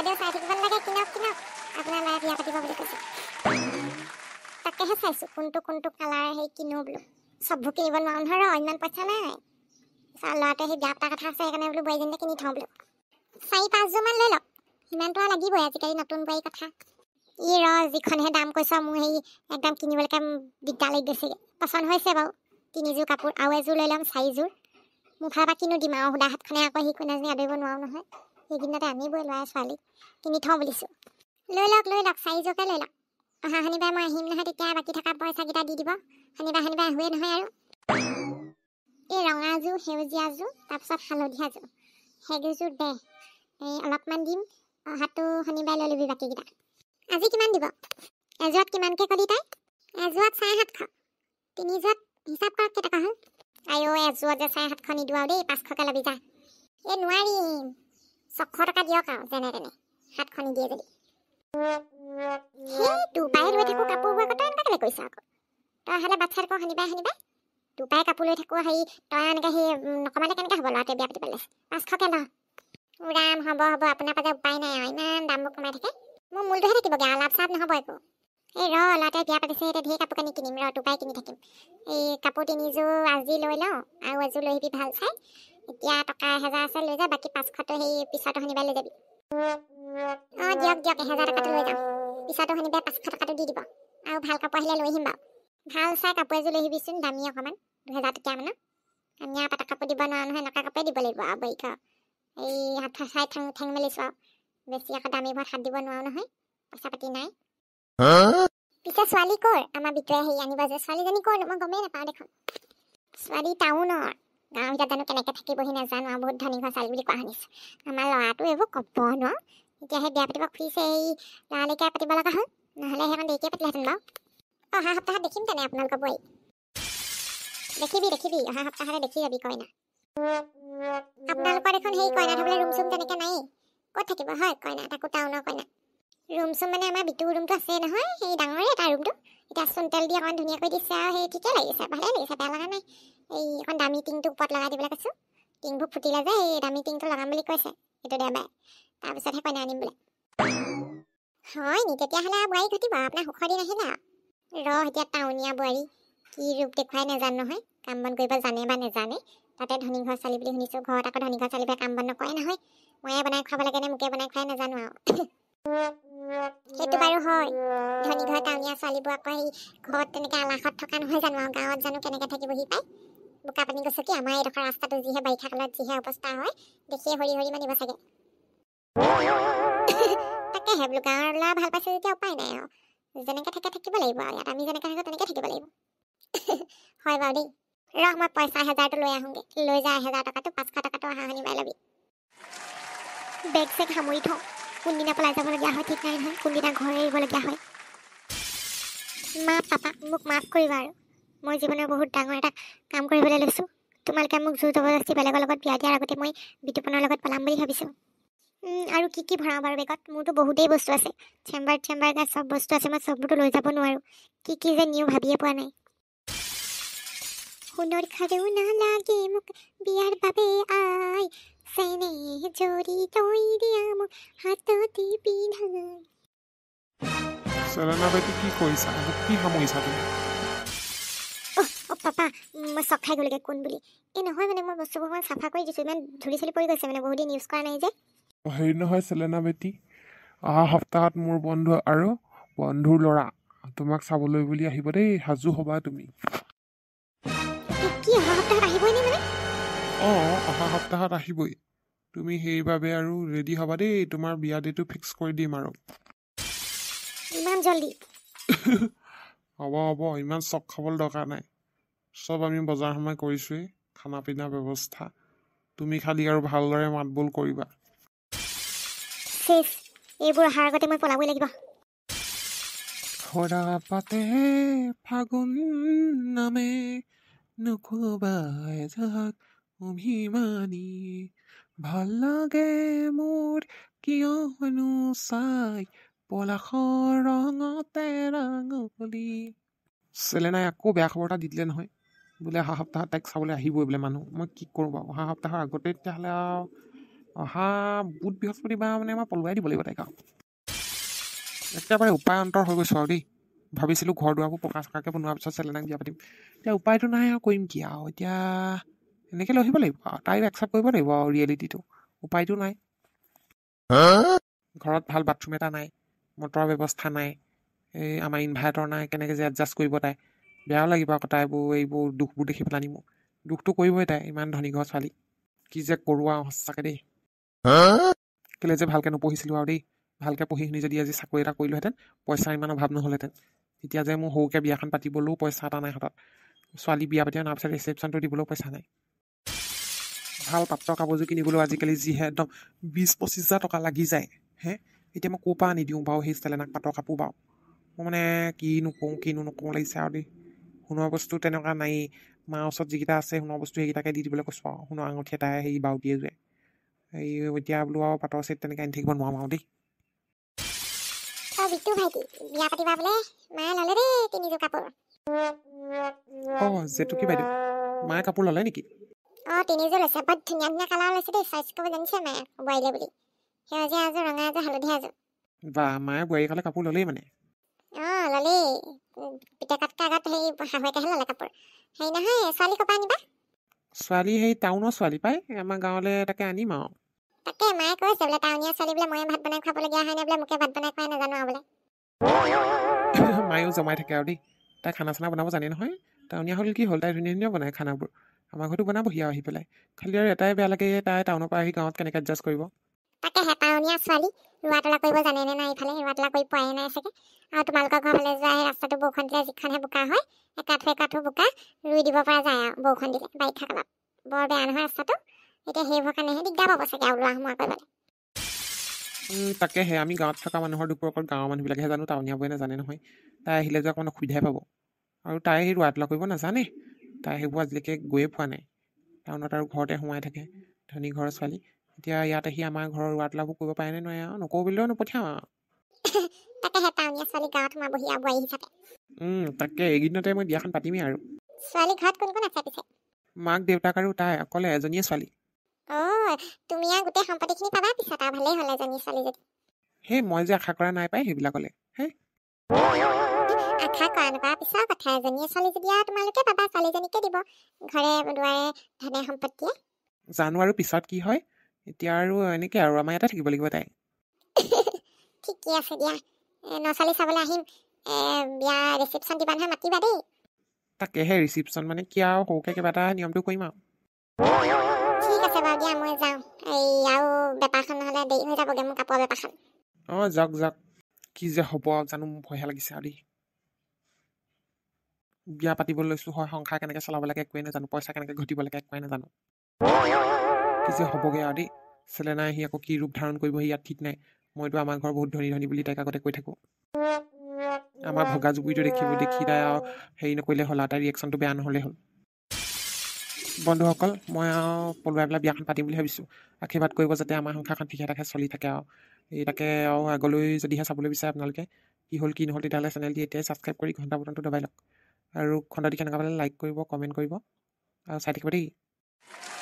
চৰাইদেউ চাই থাকিব লাগে কিনক কিনক আপোনাৰ ল'ৰা বিয়া পাতিব বুলি কৈছে তাকেহে চাইছোঁ কোনটো কোনটো কালাৰ সেই কিনো বোলো চববোৰ কিনিব নোৱাৰোঁ নহয় ৰ ইমান পইচা নাই ল'ৰাটোৱে সেই বিয়া পতা কথা আছে সেইকাৰণে বোলো বোৱাৰীজনীকে কিনি থওঁ বোলো চাৰি পাঁচযোৰমান লৈ লওক সিমানটো আৰু লাগিবই আজিকালি নতুন বোৱাৰীৰ কথা ই ৰ যিখনহে দাম কৈছ মোৰ সেই একদম কিনিবলৈকে দিগদাৰ লাগি গৈছেগৈ পচন্দ হৈছে বাৰু তিনিযোৰ কাপোৰ আৰু এযোৰ লৈ ল'ম চাৰিযোৰ মোৰ ফালৰ পৰা কিনো দিম আৰু হাতখনে আকৌ সি কোনাজনী আদৰিব নোৱাৰোঁ নহয় সেইদিনতে আনিবই ল'ৰা ছোৱালীক কিনি থওঁ বুলিছোঁ লৈ লওক লৈ লওক চাৰিযোৰকে লৈ লওক অহা শনিবাৰে মই আহিম নহয় তেতিয়া বাকী থকা পইচাকেইটা দি দিব শনিবাৰ শনিবাৰে আহোৱে নহয় আৰু এই ৰঙাযোৰ সেউজীয়াযোৰ তাৰপিছত হালধীয়াযোৰ সেইযোৰ দে এই অলপমান দিম অহাটো শনিবাৰে লৈ ল'বি বাকীকেইটা আজি কিমান দিব এযোৰত কিমানকৈ কলি তাই এযোৰত চাৰে সাতশ তিনিযোৰত হিচাপ কৰক কেইটকা হ'ল আইঅ' এযোৰত যে চাৰে সাতশ নিদিওঁ আৰু দেই পাঁচশকৈ ল'বি যা এই নোৱাৰিম ছশ টকা দিয়ক আৰু যেনে তেনে সাতখন দিয়ে যদি সেই আকৌ তই হ'লে বাচ্ছাত কওঁ শুনিবা শুনিবা টোপাই কাপোৰ লৈ থাকোঁ হেৰি তই এনেকৈ সেই নকমালে কেনেকৈ হ'ব ল'ৰাটোৱে বিয়া পাতি পালে পাঁচশকৈ হ'ব হ'ব আপোনাৰ পৰা উপায় নাই আৰু ইমান দামবোৰ কমাই থাকে মোৰ মূলটোহে থাকিবগৈ আৰু লাভ নহ'ব একো এই ৰ বিয়া পাতিছে এতিয়া ঢেৰ কাপোৰ কানি কিনিম ৰ টোপাই কিনি থাকিম এই কাপোৰ তিনিযোৰ আজি লৈ লওঁ আৰু এযোৰ লৈ আহিবি ভাল চাই এতিয়া টকা এহেজাৰ আছে লৈ যা বাকী পাঁচশটো সেই পিছৰটো শুনিবাই লৈ যাবি অঁ দিয়ক দিয়ক এহেজাৰ টকাটো লৈ যাম পিছৰটো শুনিবাই পাঁচশ টকাটো দি দিব আৰু ভাল কাপোৰ আহিলে লৈ আহিম বাৰু ভাল চাই কাপোৰ এযোৰ লৈ আহিবিচোন দামী অকণমান দুহেজাৰ টকীয়া মানে আমি আৰু পাতা কাপোৰ দিব নোৱাৰা নহয় এনেকুৱা কাপোৰে দিব লাগিব আৰু বাৰিক এই হাত চাই ঠেং ঠেং মেলিছোঁ আৰু বেছি আকৌ দামী ভৰত হাত দিব নোৱাৰো নহয় পইচা পাতি নাই পিছে ছোৱালী ক'ৰ আমাৰ বিক্ৰী হেৰি আনিব যে ছোৱালীজনী ক'ৰ মই গমেই নাপাওঁ দেখোন ছোৱালী টাউনৰ গাঁও জানো কেনেকৈ থাকিবহি নাজানো আৰু বহুত ধনী ঘৰ ছোৱালী বুলি কোৱা শুনিছোঁ আমাৰ ল'ৰাটো এইবোৰ ক'ব ন এতিয়া সেই বিয়া পাতিব খুজিছে এই ল'ৰালৈকে পাতিব লগা হ'ল নহ'লে সেইখন দেৰিকৈ পাতিলেহেঁতেন বাৰু অহা সপ্তাহত দেখিম তেনে আপোনালোকৰ বোৱাৰী দেখিবি দেখিবি অহা সপ্তাহতে দেখি যাবি কইনা আপোনালোকৰ দেখোন সেই কইনা থাকিবলৈ ৰুম চুম তেনেকৈ নাই ক'ত থাকিব হয় কইনা তাকো টাউনৰ কইনা ৰুম চুম মানে আমাৰ বিতু ৰুমটো আছে নহয় সেই ডাঙৰে এটা ৰুমটো এতিয়া চোন তেল দি অকণমান ধুনীয়াকৈ দিছে আৰু সেই ঠিকে লাগিছে ভালেই লাগিছে বেয়া লগা নাই এই অকণ দামী টিংটো ওপৰত লগাই দিবলৈ কৈছোঁ টিংবোৰ ফুটিলে যে এই দামী টিংটো লগাম বুলি কৈছে এইটো দেওবাৰে তাৰপিছতহে কইনা আনিম বোলে হয় নি তেতিয়াহ'লে আৰু বোৱাৰী ঘটিব আপোনাৰ সুখৰ দিন আহিলে আৰু ৰহ এতিয়া টাউনীয়া বোৱাৰী কি ৰূপ দেখুৱাই নাজানো নহয় কাম বন কৰিব জানে বা নেজানে তাতে ধনী ঘৰ চালি বুলি শুনিছোঁ ঘৰত আকৌ ধনী ঘৰ চালিবোৰে কাম বন নকৰে নহয় ময়ে বনাই খুৱাব লাগে নে মোকে বনাই খুৱাই নাজানো আৰু সেইটো বাৰু হয় ধনী ঘৰ টাউনীয়া ছোৱালীবোৰ আকৌ সেই ঘৰত তেনেকে আলাসত থকা নহয় জানো আৰু গাঁৱত জানো কেনেকে থাকিব সি পায় বোকা পানী গৈছো কি আমাৰ এইডোখৰ ৰাস্তাটো যিহে বাৰিষা কালত যিহে অৱস্থা হয় দেখিয়ে হৰি হৰি মানিব চাগে তাকেহে বোলো গাঁৱৰ ল'ৰা ভাল পাইছে যেতিয়া উপায় নাই আৰু যেনেকে থাকে থাকিব লাগিব আৰু ইয়াত আমি যেনেকে থাকো তেনেকে থাকিব লাগিব হয় বাৰু দেই ৰহ মই পইচা এহেজাৰটো লৈ আহোগে লৈ যা এহেজাৰ টকাটো পাঁচশ টকাটো অহা শনিবাৰ ল'বি বেগ চেগ সামৰি থওঁ কোনদিনা পলাই যাবলগীয়া হয় ঠিক নাই নহয় কোনদিনা ঘৰ এৰিবলগীয়া হয় মা পাপা মোক মাফ কৰিবা আৰু মই জীৱনৰ বহুত ডাঙৰ এটা কাম কৰিবলৈ লৈছোঁ তোমালোকে মোক জোৰ জবৰদস্তি বেলেগৰ লগত বিয়া দিয়াৰ আগতে মই বিতুপনৰ লগত পলাম বুলি ভাবিছোঁ আৰু কি কি ভৰাওঁ বাৰু বেগত মোৰতো বহুতেই বস্তু আছে চেম্বাৰ চেম্বাৰকে চব বস্তু আছে মই চববোৰতো লৈ যাব নোৱাৰোঁ কি কি যে নিও ভাবিয়ে পোৱা নাই সোণৰ খাৰেও নালাগে মোক বিয়াৰ বাবে আই সেনে জড়িত ইডিয়াম হাততি পিধা চলনা বেটি কি কৈছা আৰু কি সামৰিছা তুমি পাপা মই চব খাই গ'লগৈ কোন বুলি এই নহয় মানে মই বস্তুবোৰ মই চাফা কৰি দিছোঁ ইমান ধূলি চুলি পৰি গৈছে মানে বহুত দিন ইউজ কৰা নাই যে হেৰি নহয় চেলেনা বেটি অহা সপ্তাহত মোৰ বন্ধু আৰু বন্ধুৰ ল'ৰা তোমাক চাবলৈ বুলি আহিব দেই সাজু হ'বা তুমি কি অহা সপ্তাহত আহিবই নে মানে অঁ অহা সপ্তাহত আহিবই তুমি সেইবাবে আৰু ৰেডি হ'বা দেই তোমাৰ বিয়া ডেটো ফিক্স কৰি দিম আৰু হ'ব হ'ব ইমান চক খাবলৈ দৰকাৰ নাই চব আমি বজাৰ সময় কৰিছোৱেই খানা পিনা ব্যৱস্থা তুমি খালি আৰু ভালদৰে মাত বোল কৰিবা ফাগুন নামে নুখুবা এজাক অভিমানী ভাল লাগে মোৰ কিয়নো চাই পলাশৰ ৰঙতে ৰাঙলি চেলেনাই আকৌ বেয়া খবৰ এটা দি দিলে নহয় বোলে অহা সপ্তাহত তাইক চাবলৈ আহিবই বোলে মানুহ মই কি কৰোঁ বাৰু অহা সপ্তাহৰ আগতে তেতিয়াহ'লে আৰু অহা বুধ বৃহস্পতিবাৰ মানে আমাৰ পলুৱাই দিব লাগিব তাইক আৰু একেবাৰে উপায় অন্তৰ হৈ গৈছোঁ আৰু দেই ভাবিছিলোঁ ঘৰ দুৱাৰবোৰ পকা চকাকৈ বনোৱাৰ পিছত চেলেনাক বিয়া পাতিম এতিয়া উপায়টো নাই আৰু কৰিম কি আৰু এতিয়া এনেকৈ লৈ আহিব লাগিব আৰু তাই একচেপ্ট কৰিব লাগিব আৰু ৰিয়েলিটিটো উপায়টো নাই ঘৰত ভাল বাথৰুম এটা নাই মটৰৰ ব্যৱস্থা নাই এই আমাৰ ইনভাৰ্টৰ নাই কেনেকৈ যে এডজাষ্ট কৰিব তাই বেয়াও লাগিব আকৌ তাইবোৰ এইবোৰ দুখবোৰ দেখি পেলানি মোৰ দুখটো কৰিবই তাই ইমান ধনী ঘৰ ছোৱালী কি যে কৰোঁ আৰু সঁচাকৈ দেই কেলৈ যে ভালকৈ নপঢ়িছিলোঁ আৰু দেই ভালকৈ পঢ়ি শুনি যদি আজি চাকৰি এটা কৰিলোহেঁতেন পইচাৰ ইমান অভাৱ নহ'লহেঁতেন তেতিয়া যে মোৰ সৰুকৈ বিয়াখন পাতিবলৈও পইচা এটা নাই হাতত ছোৱালী বিয়া পাতি অনাৰ পিছত ৰিচেপশ্যনটো দিবলৈও পইচা নাই ভাল পাত্ৰ কাপোৰযোৰ কিনিবলৈও আজিকালি যিহে একদম বিছ পঁচিছ হাজাৰ টকা লাগি যায় হে এতিয়া মই ক'ৰ পৰা নিদিওঁ বাৰু সেই চেলেনাক পাত্ৰ কাপোৰ বাৰু মই মানে কি নকওঁ কিনো নকওঁ লাগিছে আৰু দেই সোণৰ বস্তু তেনেকুৱা নাই মাৰ ওচৰত যিকেইটা আছে সোণৰ বস্তু সেইকেইটাকে দি দিবলৈ কৈছোঁ আৰু সোণৰ আঙুঠি এটাই সেই বাউটিয়ে যোৱে এই এতিয়া বোলো আৰু পাতৰ চেট তেনেকৈ আনি থাকিব নোৱাৰো আৰু দেই অঁ জেতুকী বাইদেউ মায়ে কাপোৰ ল'লে নেকি অঁ তিনিযোৰ লৈছে বৰ ধুনীয়া ধুনীয়া কালাৰ লৈছে দেই চাইজ ক'ব জানিছে মায়ে বোৱাৰীলে বুলি সেউজীয়া এযোৰ ৰঙা এযোৰ হালধীয়া এযোৰ বা মায়ে বোৱাৰী কালে কাপোৰ ল'লেই মানে অঁ ল'লেই পিতেকাতকে আগত হেৰি শাহুৱেকেহে ল'লে কাপোৰ হেৰি নহয় ছোৱালী ক'পা আনিবা ছোৱালী সেই টাউনৰ ছোৱালী পাই আমাৰ গাঁৱলে তাকে আনিম তাকে মায়ে কৈছে বোলে টাউনীয়া ছোৱালী বোলে ময়ে ভাত বনাই খোৱাবলগীয়া হয়নে বোলে মোকে ভাত বনাই খোৱাই নাজানো আৰু বোলে মায়েও জমাই থাকে আৰু দেই তাই খানা চানা বনাব জানে নহয় টাউনীয়া হ'ল কি হ'ল তাই ধুনীয়া ধুনীয়া বনায় খানাবোৰ আমাৰ ঘৰতো বনাবহি আৰু আহি পেলাই খালি আৰু এটাই বেয়া লাগে তাই টাউনৰ পৰা আহি গাঁৱত কেনেকৈ এডজাষ্ট কৰিব তাকেহে টাউনীয়া ছোৱালী ৰোৱা তোলা কৰিব জানেনে নাই ইফালে ৰোৱা তোলা কৰি পোৱাই নাই চাগে আৰু তোমালোকৰ ঘৰলৈ যোৱা সেই ৰাস্তাটো বৰষুণ দিলে যিখনহে বোকা হয় এই কাঠো কাঠো বোকা ৰুই দিব পৰা যায় আৰু বৰষুণ দিলে বাৰিষা কালত বৰ বেয়া নহয় ৰাস্তাটো এতিয়া সেইবোৰ কাৰণেহে দিগদাৰ পাব চাগে আৰু ৰোৱা সোমোৱা কৰিবলৈ তাকেহে আমি গাঁৱত থকা মানুহৰ দুপৰ অকল গাঁৱৰ মানুহবিলাকেহে জানো টাউনীয়াবোৰে নাজানে নহয় তাই আহিলে যে অকণমান অসুবিধাই পাব আৰু তাই সেই ৰোৱা তোলা কৰিব নাজানে তাই সেইবোৰ আজিলৈকে গৈয়ে পোৱা নাই টাউনত আৰু ঘৰতে সোমাই থাকে ধনী ঘৰৰ ছোৱালী এতিয়া ইয়াত আহি আমাৰ ঘৰৰ ৱাৰ্তালাপবোৰ কৰিব পাৰে নে নোৱাৰে আৰু নকওঁ বুলিলেও নপঠিয়াওঁ আৰু তাকে এইকেইদিনতে মই বিয়াখন পাতিমেই আৰু মাক দেউতাক আৰু তাই অকলে এজনীয়ে ছোৱালী সেই মই যে আশা কৰা নাই পাই সেইবিলাকলে হে আশা কৰা নকৰা পিছৰ কথা এজনীয়ে ছোৱালী যদি আৰু তোমালোকে পাবা ছোৱালীজনীকে দিব ঘৰে দুৱাৰে ধনে সম্পত্তিয়ে জানো আৰু পিছত কি হয় এতিয়া আৰু এনেকে আৰু আমাৰ ইয়াতে থাকিব লাগিব তাই ঠিকে আছে দিয়া ন ছোৱালী চাবলৈ আহিম বিয়া ৰিচেপশ্যন দিবা নহয় মাতিবা দেই তাকেহে ৰিচেপশ্যন মানে কি আৰু সৰুকৈ কিবা এটা নিয়মটো কৰিম আৰু ঠিক আছে বাৰু দিয়া মই যাওঁ এই আৰু বেপাৰখন নহ'লে দেৰি হৈ যাবগৈ মোৰ কাপোৰৰ বেপাৰখন অঁ যাওক যাওক কি যে হ'ব আৰু জানো মোৰ ভয়হে লাগিছে আৰু দেই বিয়া পাতিবলৈ লৈছোঁ হয় সংসাৰ কেনেকৈ চলাব লাগে একোৱেই নাজানো পইচা কেনেকৈ ঘটিব লাগে একোৱেই নাজানো কি যে হ'বগৈ আৰু দেই চেলেনাই সি আকৌ কি ৰূপ ধাৰণ কৰিব সি ইয়াত ঠিক নাই মইতো আমাৰ ঘৰ বহুত ধনী ধনী বুলি তাইক আগতে কৈ থাকোঁ আমাৰ ভগা জুবুৰীটো দেখিব দেখি তাই আৰু হেৰি নকৰিলে হ'ল আৰু তাইৰ ৰিয়েকশ্যনটো বেয়া নহ'লেই হ'ল বন্ধুসকল মই আৰু পলুৱাই পেলাই বিয়াখন পাতিম বুলি ভাবিছোঁ আশীৰ্বাদ কৰিব যাতে আমাৰ সংসাৰখন ঠিকে থাকে চলি থাকে আৰু এই তাকে আৰু আগলৈ যদিহে চাবলৈ বিচাৰে আপোনালোকে কি হ'ল কি নহ'ল তেতিয়াহ'লে চেনেলটি এতিয়াই ছাবস্ক্ৰাইব কৰি ঘণ্টা বটনটো দবাই লওক আৰু খণ্ডটি কেনেকুৱা পালে লাইক কৰিব কমেণ্ট কৰিব আৰু চাই থাকিব দেই